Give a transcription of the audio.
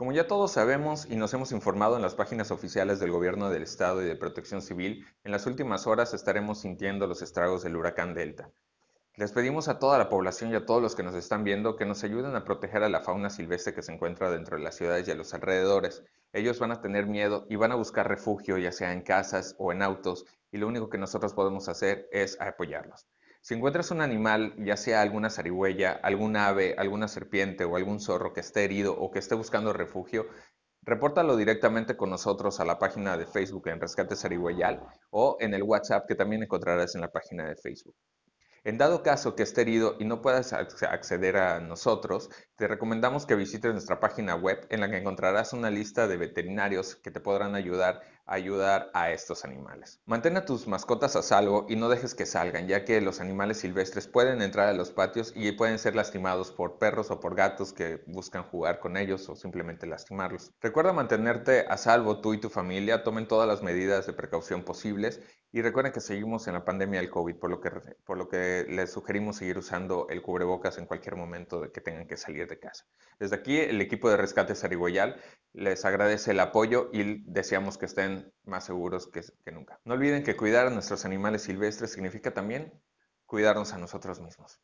Como ya todos sabemos y nos hemos informado en las páginas oficiales del Gobierno del Estado y de Protección Civil, en las últimas horas estaremos sintiendo los estragos del huracán Delta. Les pedimos a toda la población y a todos los que nos están viendo que nos ayuden a proteger a la fauna silvestre que se encuentra dentro de las ciudades y a los alrededores. Ellos van a tener miedo y van a buscar refugio ya sea en casas o en autos y lo único que nosotros podemos hacer es apoyarlos. Si encuentras un animal, ya sea alguna zarigüeya, algún ave, alguna serpiente o algún zorro que esté herido o que esté buscando refugio, repórtalo directamente con nosotros a la página de Facebook en Rescate Zarigüeyal o en el WhatsApp que también encontrarás en la página de Facebook. En dado caso que esté herido y no puedas acceder a nosotros, te recomendamos que visites nuestra página web en la que encontrarás una lista de veterinarios que te podrán ayudar ayudar a estos animales. Mantén a tus mascotas a salvo y no dejes que salgan, ya que los animales silvestres pueden entrar a los patios y pueden ser lastimados por perros o por gatos que buscan jugar con ellos o simplemente lastimarlos. Recuerda mantenerte a salvo tú y tu familia, tomen todas las medidas de precaución posibles y recuerden que seguimos en la pandemia del COVID, por lo que, por lo que les sugerimos seguir usando el cubrebocas en cualquier momento de que tengan que salir de casa. Desde aquí, el equipo de rescate Sarigoyal les agradece el apoyo y deseamos que estén más seguros que nunca. No olviden que cuidar a nuestros animales silvestres significa también cuidarnos a nosotros mismos.